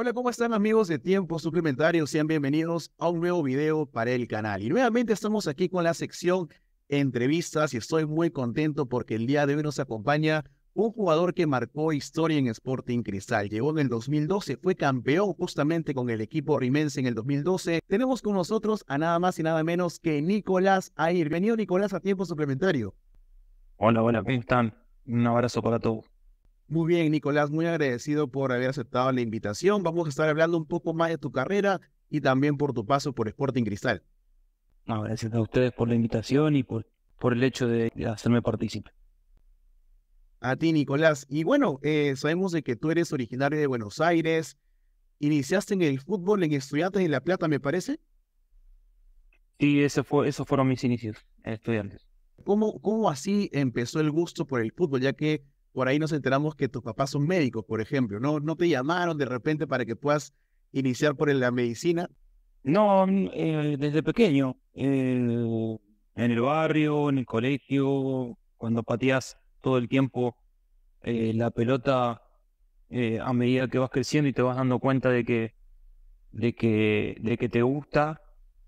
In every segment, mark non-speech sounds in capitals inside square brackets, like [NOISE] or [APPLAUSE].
Hola, ¿cómo están amigos de Tiempo Suplementario? Sean bienvenidos a un nuevo video para el canal. Y nuevamente estamos aquí con la sección entrevistas y estoy muy contento porque el día de hoy nos acompaña un jugador que marcó historia en Sporting Cristal. Llegó en el 2012, fue campeón justamente con el equipo rimense en el 2012. Tenemos con nosotros a nada más y nada menos que Nicolás Ayr. Bienvenido Nicolás a Tiempo Suplementario. Hola, hola, ¿cómo están? Un abrazo para todos. Muy bien, Nicolás, muy agradecido por haber aceptado la invitación. Vamos a estar hablando un poco más de tu carrera y también por tu paso por Sporting Cristal. gracias a ustedes por la invitación y por, por el hecho de hacerme participar. A ti, Nicolás. Y bueno, eh, sabemos de que tú eres originario de Buenos Aires. ¿Iniciaste en el fútbol en Estudiantes de La Plata, me parece? Sí, eso fue, esos fueron mis inicios, estudiantes. ¿Cómo, ¿Cómo así empezó el gusto por el fútbol? Ya que por ahí nos enteramos que tus papás son médicos, por ejemplo, ¿no? ¿No te llamaron de repente para que puedas iniciar por la medicina? No, eh, desde pequeño, eh, en el barrio, en el colegio, cuando pateas todo el tiempo eh, la pelota a medida que vas creciendo y te vas dando cuenta de que, de que, de que te gusta,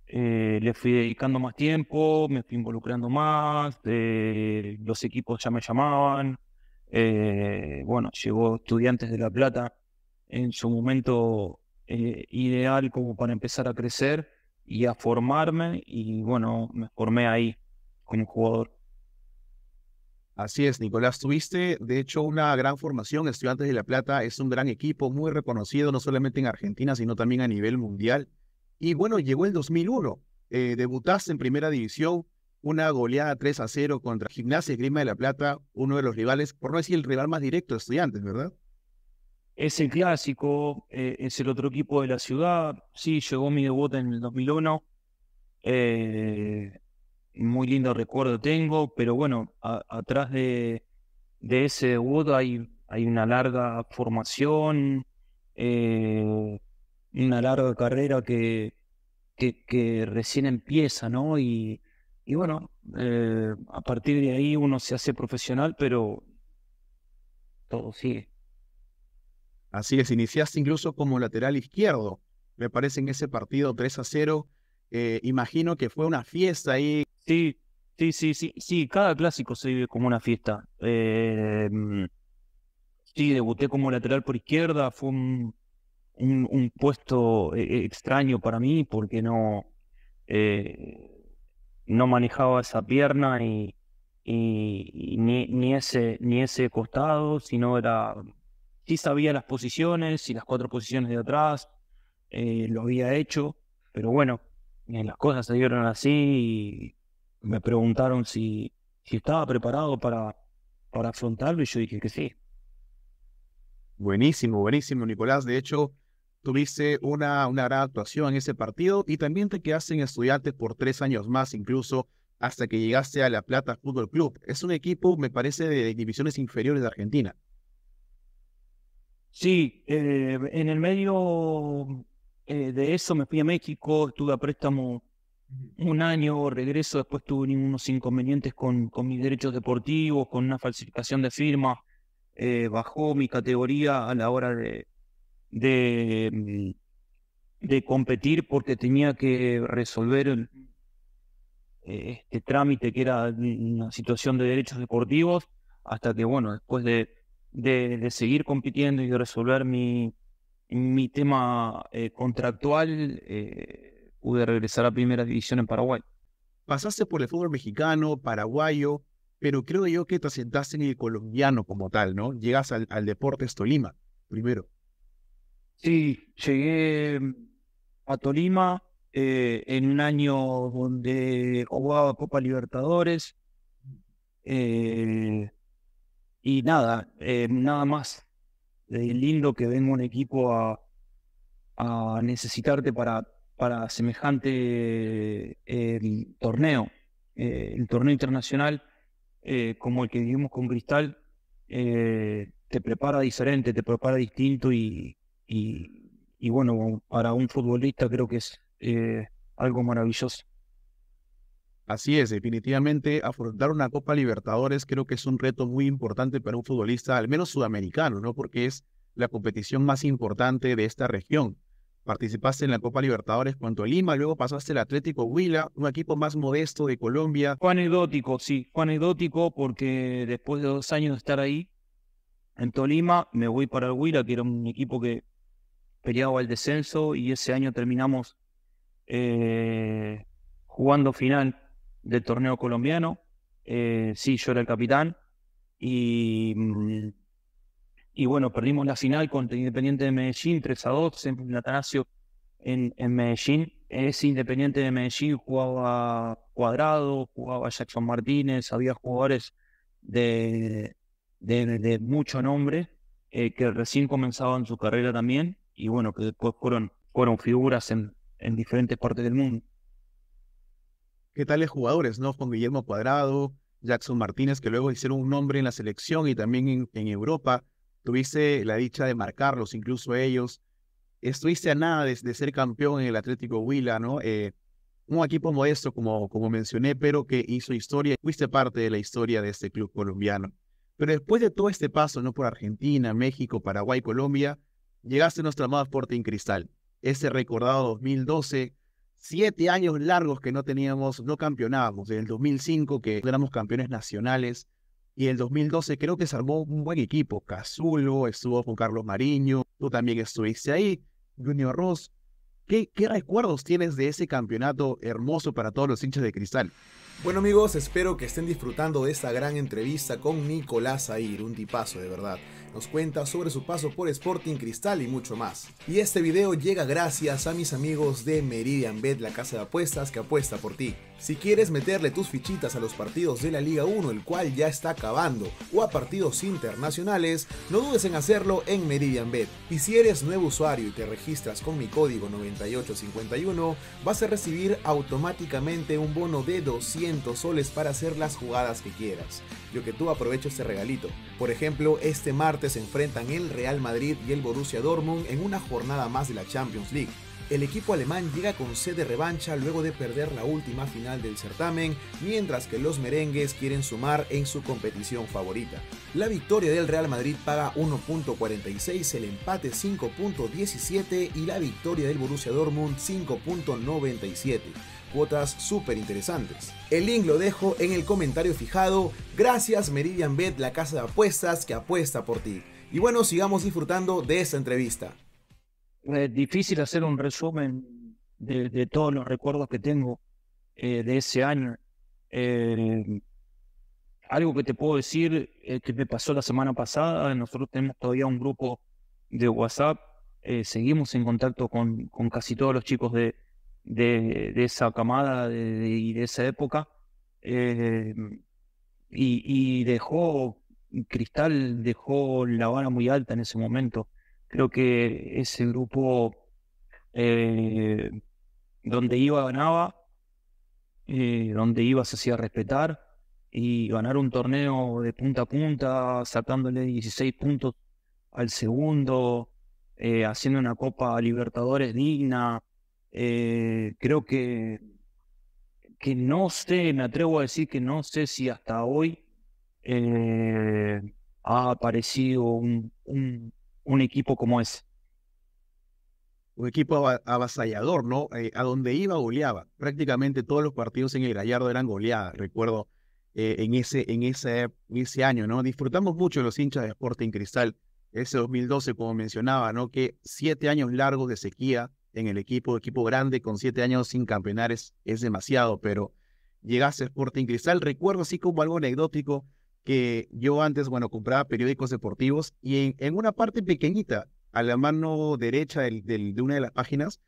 le fui dedicando más tiempo, me fui involucrando más, los equipos ya me llamaban, eh, bueno, llegó Estudiantes de La Plata en su momento eh, ideal como para empezar a crecer y a formarme y bueno, me formé ahí como jugador. Así es, Nicolás, tuviste de hecho una gran formación. Estudiantes de La Plata es un gran equipo, muy reconocido no solamente en Argentina, sino también a nivel mundial. Y bueno, llegó el 2001, eh, debutaste en primera división, una goleada 3 a 0 contra Gimnasia y Grima de la Plata, uno de los rivales, por no decir el rival más directo de estudiantes, ¿verdad? Es el clásico, eh, es el otro equipo de la ciudad. Sí, llegó mi debut en el 2001. Eh, muy lindo recuerdo tengo, pero bueno, atrás de, ese debut hay, hay una larga formación, eh, una larga carrera que, que recién empieza, ¿no? Y, y bueno, eh, a partir de ahí uno se hace profesional, pero todo sigue. Así es, iniciaste incluso como lateral izquierdo. Me parece en ese partido 3 a 0. Eh, imagino que fue una fiesta ahí. Sí, sí, sí, sí, sí. Cada clásico se vive como una fiesta. Eh, sí, debuté como lateral por izquierda. Fue un, puesto extraño para mí porque no no manejaba esa pierna y, ni, ese, ni ese costado, sino era. Sí sabía las posiciones y las cuatro posiciones de atrás, eh, lo había hecho, pero bueno, eh, las cosas se dieron así y me preguntaron si, si estaba preparado para, para afrontarlo y yo dije que sí. Buenísimo, buenísimo, Nicolás. De hecho, tuviste una, una gran actuación en ese partido y también te quedaste en estudiantes por tres años más, incluso hasta que llegaste a La Plata Fútbol Club. Es un equipo, me parece, de divisiones inferiores de Argentina. Sí, eh, en el medio eh, de eso me fui a México, estuve a préstamo un año, regreso, después tuve unos inconvenientes con, con mis derechos deportivos, con una falsificación de firma, eh, bajó mi categoría a la hora de, Mm, de, competir porque tenía que resolver eh, este trámite que era una situación de derechos deportivos, hasta que, bueno, después de, seguir compitiendo y de resolver mi, mi tema eh, contractual, eh, pude regresar a Primera División en Paraguay. Pasaste por el fútbol mexicano, paraguayo, pero creo yo que te asentaste en el colombiano como tal, ¿no? Llegas al, al Deportes Tolima, primero. Sí, llegué mm, a Tolima eh, en un año donde jugaba Copa Libertadores. Eh, y nada, eh, nada más. lindo que venga un equipo a, a necesitarte para, para semejante torneo. el torneo internacional, como el que vivimos con Cristal, te prepara diferente, te prepara distinto y, y, bueno, para un futbolista creo que es eh, algo maravilloso. Así es, definitivamente afrontar una Copa Libertadores creo que es un reto muy importante para un futbolista, al menos sudamericano, ¿no? Porque es la competición más importante de esta región. Participaste en la Copa Libertadores con Tolima, luego pasaste al Atlético Huila, un equipo más modesto de Colombia. Fue anecdótico, sí, fue anecdótico porque después de dos años de estar ahí, en Tolima, me voy para el Huila, que era un equipo que peleaba el descenso y ese año terminamos eh, jugando final del torneo colombiano. Eh, sí, yo era el capitán mm, y, bueno, perdimos la final contra Independiente de Medellín 3 a 2, en Atanasio en, en Medellín. Ese Independiente de Medellín jugaba Cuadrado, jugaba Jackson Martínez, había jugadores de, mucho nombre eh, que recién comenzaban su carrera también y bueno, que después fueron, fueron figuras en, en diferentes partes del mundo. ¿Qué tales jugadores, no? Con Guillermo Cuadrado, Jackson Martínez, que luego hicieron un nombre en la selección y también en, Europa. Tuviste la dicha de marcarlos, incluso ellos. Estuviste a nada de, ser campeón en el Atlético Huila, ¿no? Eh, un equipo modesto, como, como mencioné, pero que hizo historia. ...y Fuiste parte de la historia de este club colombiano. Pero después de todo este paso, ¿no? Por Argentina, México, Paraguay, Colombia, llegaste a nuestra amado Sporting Cristal. Ese recordado 2012, siete años largos que no teníamos, no campeonábamos. Desde el 2005 que éramos campeones nacionales y el 2012 creo que salvó un buen equipo. Casulo, estuvo con Carlos Mariño, tú también estuviste ahí, Junior Ross. ¿Qué, ¿Qué recuerdos tienes de ese campeonato hermoso para todos los hinchas de Cristal? Bueno amigos, espero que estén disfrutando de esta gran entrevista con Nicolás Air, un tipazo de verdad nos cuenta sobre su paso por Sporting Cristal y mucho más. Y este video llega gracias a mis amigos de Meridian Bet, la casa de apuestas que apuesta por ti. Si quieres meterle tus fichitas a los partidos de la Liga 1, el cual ya está acabando, o a partidos internacionales, no dudes en hacerlo en Meridian Bet Y si eres nuevo usuario y te registras con mi código 9851, vas a recibir automáticamente un bono de 200 soles para hacer las jugadas que quieras. Yo que tú aprovecho este regalito. Por ejemplo, este martes se enfrentan el Real Madrid y el Borussia Dortmund en una jornada más de la Champions League. El equipo alemán llega con sed de revancha luego de perder la última final del certamen, mientras que los merengues quieren sumar en su competición favorita. La victoria del Real Madrid paga 1.46, el empate 5.17 y la victoria del Borussia Dortmund 5.97 cuotas súper interesantes. El link lo dejo en el comentario fijado. Gracias Meridian Bet, la casa de apuestas que apuesta por ti. Y bueno, sigamos disfrutando de esta entrevista. Es eh, difícil hacer un resumen de, todos los recuerdos que tengo eh, de ese año. Eh, algo que te puedo decir que me pasó la semana pasada, nosotros tenemos todavía un grupo de WhatsApp, seguimos en contacto con casi todos los chicos de, de, esa camada y de, esa época. Eh, y, dejó, Cristal dejó la vara muy alta en ese momento. Creo que ese grupo eh, donde iba ganaba, eh, donde iba se hacía respetar y ganar un torneo de punta a punta, sacándole 16 puntos al segundo, haciendo una Copa Libertadores digna, eh, creo que, que no sé, me atrevo a decir que no sé si hasta hoy eh, ha aparecido un, un, equipo como ese. Un equipo avasallador, ¿no? Eh, a donde iba goleaba. Prácticamente todos los partidos en el Gallardo eran goleadas, recuerdo, en, ese, en, ese, en ese año, ¿no? Disfrutamos mucho los hinchas de Sporting Cristal, ese 2012, como mencionaba, ¿no? Que siete años largos de sequía, en el equipo, equipo grande, con siete años sin campeonares es, demasiado, pero llegaste a Sporting Cristal. Recuerdo así como algo anecdótico que yo antes, bueno, compraba periódicos deportivos y en, una parte pequeñita, a la mano derecha de una de las páginas,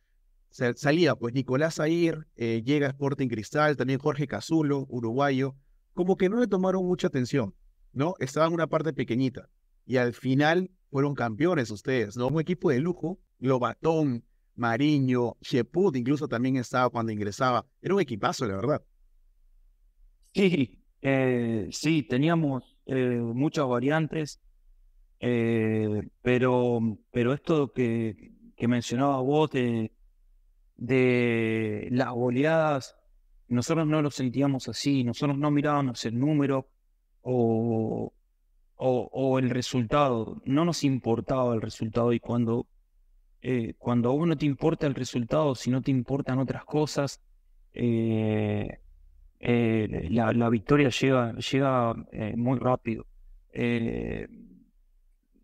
salía pues Nicolás Air, eh, llega a Sporting Cristal, también Jorge Cazulo, uruguayo, como que no le tomaron mucha atención, ¿no? Estaba en una parte pequeñita y al final fueron campeones ustedes, ¿no? Un equipo de lujo, Globatón, Mariño, Sheput incluso también estaba cuando ingresaba. Era un equipazo, la verdad. Sí, eh, sí, teníamos eh, muchas variantes, eh, pero, pero esto que, que mencionaba vos de, las goleadas, nosotros no lo sentíamos así, nosotros no mirábamos el número o, o el resultado, no nos importaba el resultado y cuando eh, cuando a uno te importa el resultado, si no te importan otras cosas, eh, eh, la, victoria llega, llega muy rápido.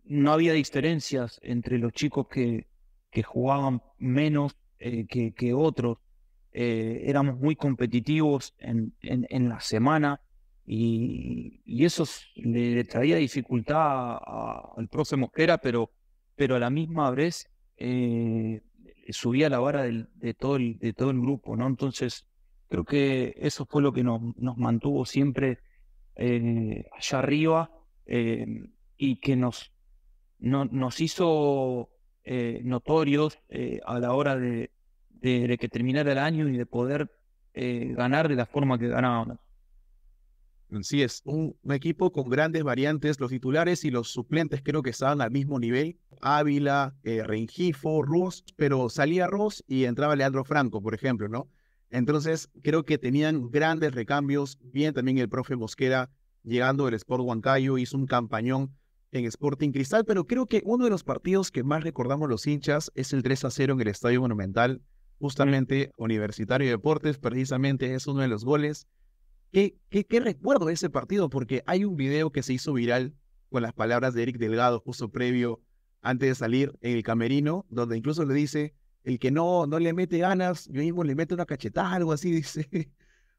no había diferencias entre los chicos que, que jugaban menos que, otros. éramos muy competitivos en, la semana y, eso le, traía dificultad al próximo que pero, pero a la misma vez eh, subía la vara de, todo el, de todo el grupo, ¿no? Entonces, creo que eso fue lo que nos, mantuvo siempre eh, allá arriba eh, y que nos, nos hizo eh, notorios a la hora de, de, que terminara el año y de poder ganar de la forma que ganábamos. Sí, es un, equipo con grandes variantes. Los titulares y los suplentes creo que estaban al mismo nivel. Ávila, eh, Rengifo, Ross, pero salía Ross y entraba Leandro Franco, por ejemplo, ¿no? Entonces, creo que tenían grandes recambios. Bien, también el profe Mosquera llegando del Sport Huancayo hizo un campañón en Sporting Cristal, pero creo que uno de los partidos que más recordamos los hinchas es el 3 a 0 en el Estadio Monumental, justamente Universitario de Deportes, precisamente es uno de los goles ¿Qué, recuerdo de ese partido? Porque hay un video que se hizo viral con las palabras de Eric Delgado justo previo, antes de salir en el camerino, donde incluso le dice, el que no, no le mete ganas, yo mismo le meto una cachetada, algo así, [LAUGHS] dice.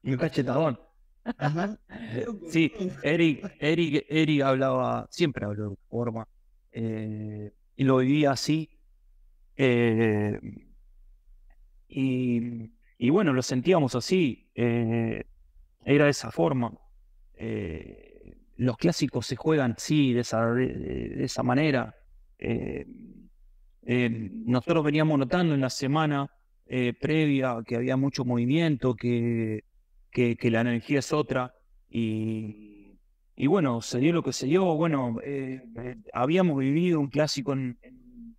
Un cachetadón. Eh, sí, Eric, Eric, Eric hablaba, siempre habló de forma, eh, y lo vivía así. Eh, y, bueno, lo sentíamos así era de esa forma. Eh, los clásicos se juegan sí, de esa, esa manera. Eh, eh, nosotros veníamos notando en la semana previa que había mucho movimiento, que, que, la energía es otra. Y, bueno, se dio lo que se dio. Bueno, habíamos vivido un clásico en,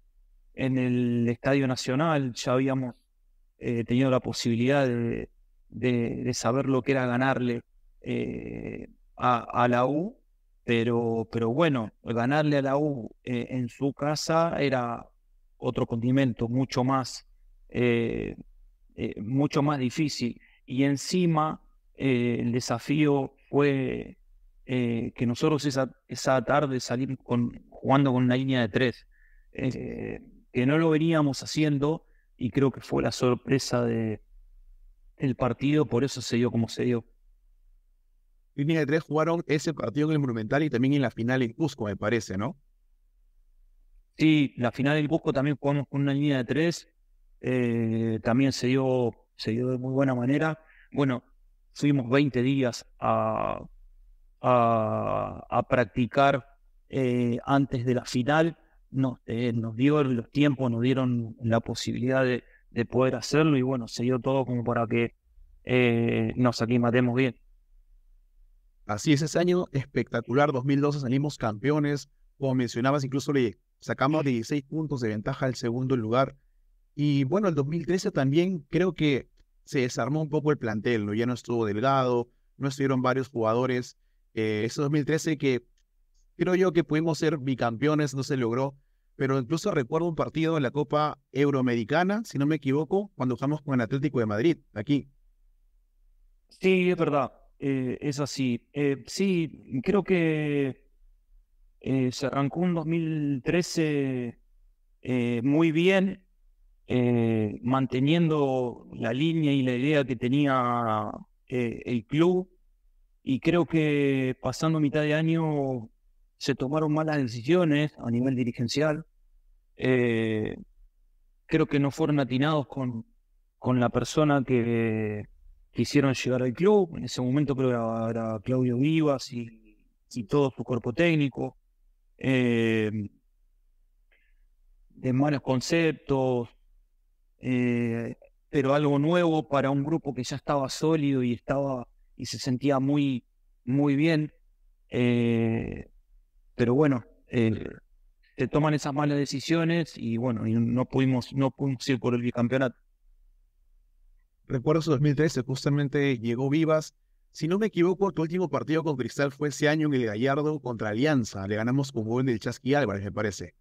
el Estadio Nacional, ya habíamos tenido la posibilidad de de, saber lo que era ganarle eh, a, la U, pero, pero bueno, ganarle a la U eh, en su casa era otro condimento mucho más, eh, mucho más difícil. Y encima el desafío fue que nosotros esa, esa tarde salimos con, jugando con una línea de tres, que no lo veníamos haciendo y creo que fue la sorpresa de, el partido por eso se dio como se dio. Línea de tres jugaron ese partido en el Monumental y también en la final en Cusco, me parece, ¿no? Sí, la final en Cusco también jugamos con una línea de tres. Eh, también se dio, se dio de muy buena manera. Bueno, fuimos 20 días a, a, practicar eh, antes de la final. Nos, eh, nos dio los tiempos, nos dieron la posibilidad de, de poder hacerlo y bueno, se dio todo como para que eh, nos nos matemos bien. Así es, ese año espectacular, 2012 salimos campeones, como mencionabas, incluso le sacamos 16 puntos de ventaja al segundo lugar. Y bueno, el 2013 también creo que se desarmó un poco el plantel, ¿no? ya no estuvo delgado, no estuvieron varios jugadores. Eh, ese 2013 que creo yo que pudimos ser bicampeones, no se logró, pero incluso recuerdo un partido en la Copa Euroamericana, si no me equivoco, cuando jugamos con el Atlético de Madrid, aquí. Sí, es verdad, eh, es así. Eh, sí, creo que eh, se arrancó en 2013 muy bien, manteniendo la línea y la idea que tenía el club. Y creo que pasando mitad de año se tomaron malas decisiones a nivel dirigencial. Eh, creo que no fueron atinados con, con la persona que quisieron llegar al club. En ese momento creo que era, Claudio Vivas y, todo su cuerpo técnico. Eh, de malos conceptos, eh, pero algo nuevo para un grupo que ya estaba sólido y estaba y se sentía muy, muy bien. pero bueno, se toman esas malas decisiones y bueno, y no pudimos, no pudimos ir por el bicampeonato. Recuerdo su 2013, justamente llegó Vivas. Si no me equivoco, tu último partido con Cristal fue ese año en el Gallardo contra Alianza. Le ganamos con buen del Chasqui Álvarez, me parece.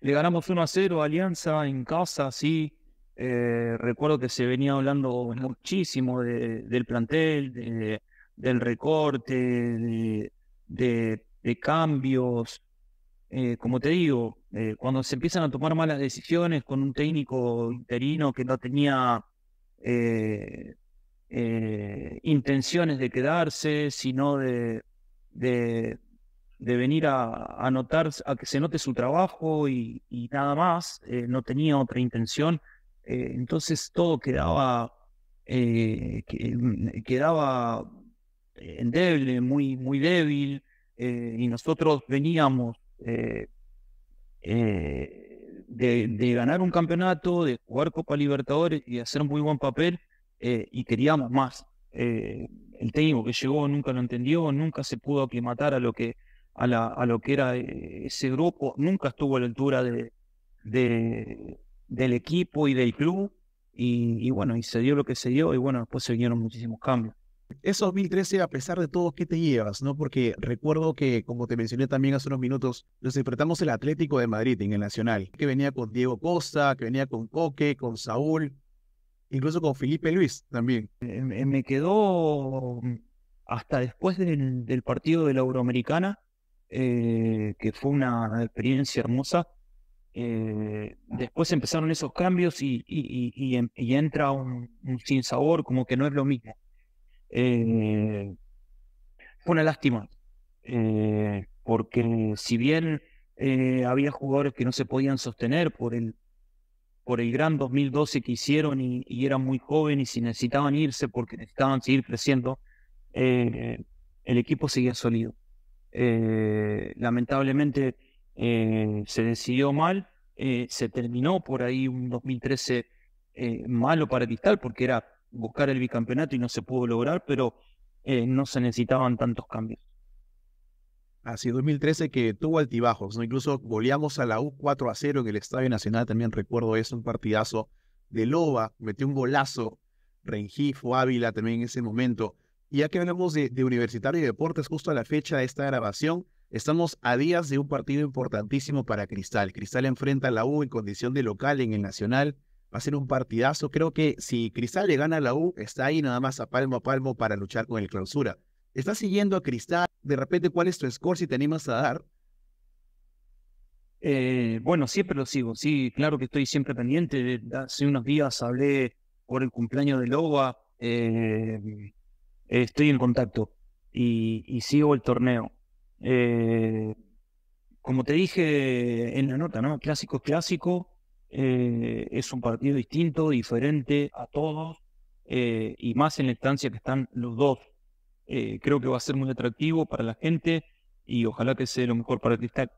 Le ganamos 1 a 0 a Alianza en casa, sí. Eh, recuerdo que se venía hablando muchísimo del plantel, del recorte, de cambios, eh, como te digo, eh, cuando se empiezan a tomar malas decisiones con un técnico interino que no tenía eh, intenciones de quedarse, sino de, de, venir a, a, a que se note su trabajo y, nada más, no tenía otra intención, entonces todo quedaba, mm, quedaba endeble, muy, muy débil, y nosotros veníamos eh, eh, de, ganar un campeonato, de jugar Copa Libertadores y hacer un muy buen papel, eh, y queríamos más. el técnico que llegó nunca lo entendió, nunca se pudo aclimatar a lo que, a lo que era ese grupo, nunca estuvo a la altura del equipo y del club, y, y bueno, y se dio lo que se dio, y bueno, después se vinieron muchísimos cambios. Eso 2013, a pesar de todo, ¿qué te llevas? no? Porque recuerdo que, como te mencioné también hace unos minutos, nos enfrentamos el Atlético de Madrid en el Nacional, que venía con Diego Costa, que venía con Coque, con Saúl, incluso con Felipe Luis también. Eh, me quedó mm, hasta después del, partido de la Euroamericana, eh, que fue una experiencia hermosa. Eh, después empezaron esos cambios y, entra un, sin sabor, como que no es lo mismo. Eh, fue una lástima, eh, porque si bien eh, había jugadores que no se podían sostener por el, por el gran 2012 que hicieron y, eran muy jóvenes y si necesitaban irse porque necesitaban seguir creciendo, el equipo seguía sólido. lamentablemente se decidió mal, se terminó por ahí un 2013 malo para Cristal porque era buscar el bicampeonato y no se pudo lograr, pero eh, no se necesitaban tantos cambios. Así, 2013 que tuvo altibajos, Incluso goleamos a la U 4 a 0 en el Estadio Nacional, también recuerdo eso, un partidazo de Loba, metió un golazo, Rengifo, Ávila también en ese momento. Y ya que hablamos de, de Universitario y Deportes, justo a la fecha de esta grabación, estamos a días de un partido importantísimo para Cristal. Cristal enfrenta a la U en condición de local en el Nacional, Va a ser un partidazo. Creo que si Cristal le gana a la U, está ahí nada más a palmo a palmo para luchar con el clausura. ¿Estás siguiendo a Cristal? De repente, ¿cuál es tu score si te animas a dar? Eh, bueno, siempre lo sigo, sí, claro que estoy siempre pendiente. Hace unos días hablé por el cumpleaños de Loba, eh, estoy en contacto y, sigo el torneo. Eh, como te dije en la nota, ¿no? Clásico es clásico, eh, es un partido distinto, diferente a todos, eh, y más en la instancia que están los dos. Eh, creo que va a ser muy atractivo para la gente y ojalá que sea lo mejor para Cristal.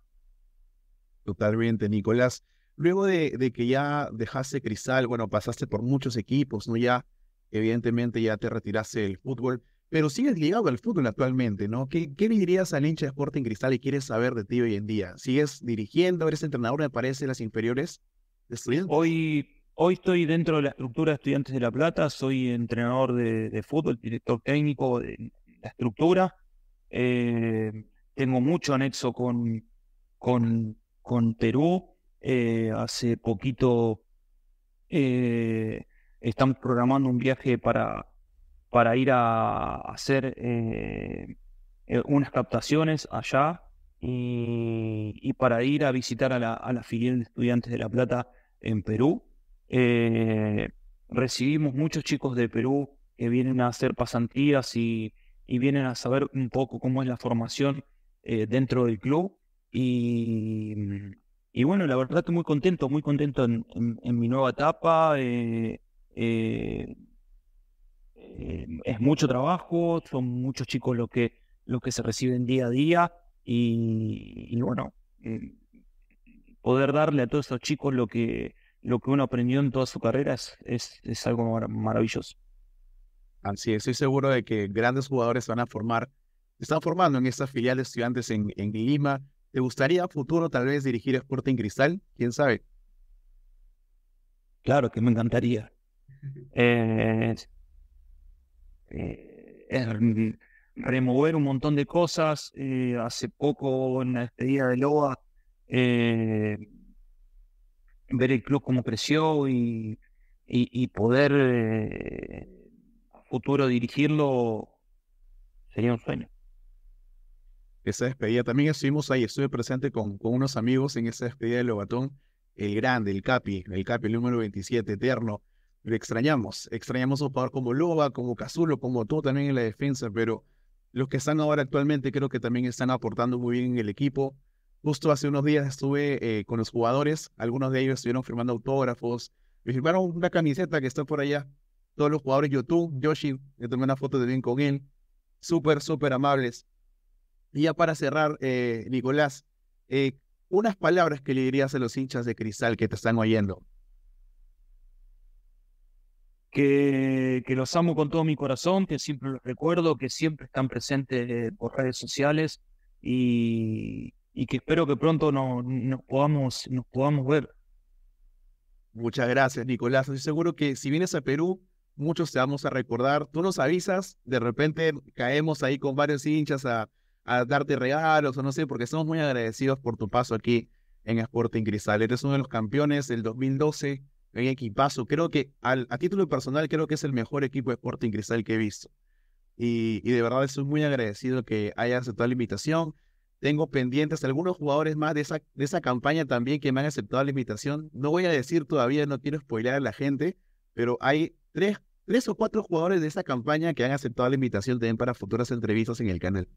Totalmente, Nicolás. Luego de, que ya dejaste Cristal, bueno, pasaste por muchos equipos, ¿no? Ya, evidentemente, ya te retiraste del fútbol, pero sigues ligado al fútbol actualmente, ¿no? ¿Qué, qué le dirías al hincha de Sporting Cristal y quieres saber de ti hoy en día? ¿Sigues dirigiendo? ¿Eres entrenador, me parece, las inferiores? Hoy, hoy estoy dentro de la estructura de Estudiantes de La Plata, soy entrenador de, fútbol, director técnico de la estructura. Eh, tengo mucho anexo con, Perú. Eh, hace poquito eh, estamos programando un viaje para ir a hacer unas captaciones allá y, para ir a visitar a la, a filial de estudiantes de La Plata en Perú. Eh, recibimos muchos chicos de Perú que vienen a hacer pasantías y, vienen a saber un poco cómo es la formación eh, dentro del club. Y, bueno, la verdad que muy contento, muy contento en, mi nueva etapa. Eh, es mucho trabajo, son muchos chicos que, los que se reciben día a día y, bueno, eh, poder darle a todos estos chicos lo que, lo que uno aprendió en toda su carrera es, algo maravilloso. Así es, estoy seguro de que grandes jugadores se van a formar, se están formando en estas filiales de estudiantes en, en Lima. ¿Te gustaría a futuro tal vez dirigir Sporting Cristal? ¿Quién sabe? Claro que me encantaría. [LAUGHS] eh, eh remover un montón de cosas. Eh, hace poco, en la despedida de Loa, eh, ver el club como creció y, poder eh, a futuro dirigirlo sería un sueño. Esa despedida también estuvimos ahí, estuve presente con, con unos amigos en esa despedida de Lobatón, el grande, el Capi, el Capi, el número 27, eterno. Lo extrañamos, extrañamos a un jugador como Loba, como Cazulo, como todo también en la defensa, pero los que están ahora actualmente creo que también están aportando muy bien en el equipo. Justo hace unos días estuve eh, con los jugadores, algunos de ellos estuvieron firmando autógrafos, me firmaron una camiseta que está por allá. Todos los jugadores, YouTube, Yoshi, le tomé una foto también con él. Súper, súper amables. Y ya para cerrar, eh, Nicolás, eh, unas palabras que le dirías a los hinchas de cristal que te están oyendo que, que, los amo con todo mi corazón, que siempre los recuerdo, que siempre están presentes por redes sociales y, que espero que pronto nos, podamos, nos ver. Muchas gracias, Nicolás. Estoy seguro que si vienes a Perú, muchos te vamos a recordar. Tú nos avisas, de repente caemos ahí con varios hinchas a, darte regalos o no sé, porque somos muy agradecidos por tu paso aquí en Sporting Cristal. Eres uno de los campeones del 2012 un equipazo. Creo que al, a título personal creo que es el mejor equipo de Sporting Cristal que he visto. Y, de verdad estoy muy agradecido que haya aceptado la invitación. Tengo pendientes algunos jugadores más de esa, de esa campaña también que me han aceptado la invitación. No voy a decir todavía, no quiero spoilear a la gente, pero hay tres, tres o cuatro jugadores de esa campaña que han aceptado la invitación también para futuras entrevistas en el canal.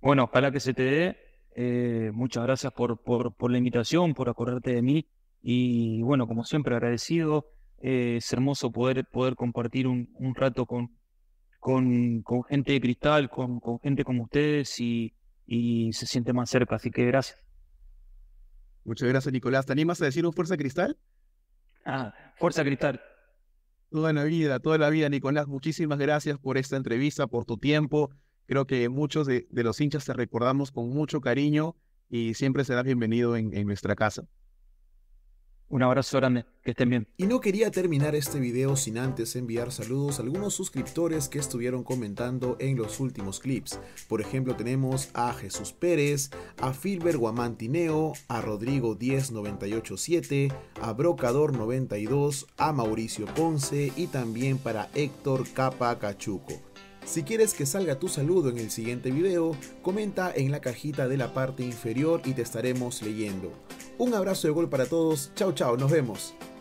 Bueno, ojalá que se te dé. Eh, muchas gracias por, por, por la invitación, por acordarte de mí. Y bueno, como siempre, agradecido. Eh, es hermoso poder, poder compartir un, rato con, con, gente de cristal, con, gente como ustedes y, se siente más cerca. Así que gracias. Muchas gracias, Nicolás. ¿Te animas a decir un Fuerza Cristal? Ah, Fuerza Cristal. Toda la vida, toda la vida, Nicolás. Muchísimas gracias por esta entrevista, por tu tiempo. Creo que muchos de, los hinchas te recordamos con mucho cariño y siempre serás bienvenido en nuestra casa. Un abrazo grande, que estén bien. Y no quería terminar este video sin antes enviar saludos a algunos suscriptores que estuvieron comentando en los últimos clips. Por ejemplo, tenemos a Jesús Pérez, a Filber Guamantineo, a Rodrigo 10987, a Brocador 92, a Mauricio Ponce y también para Héctor Capacachuco. Si quieres que salga tu saludo en el siguiente video, comenta en la cajita de la parte inferior y te estaremos leyendo. Un abrazo de gol para todos. Chao, chao. Nos vemos.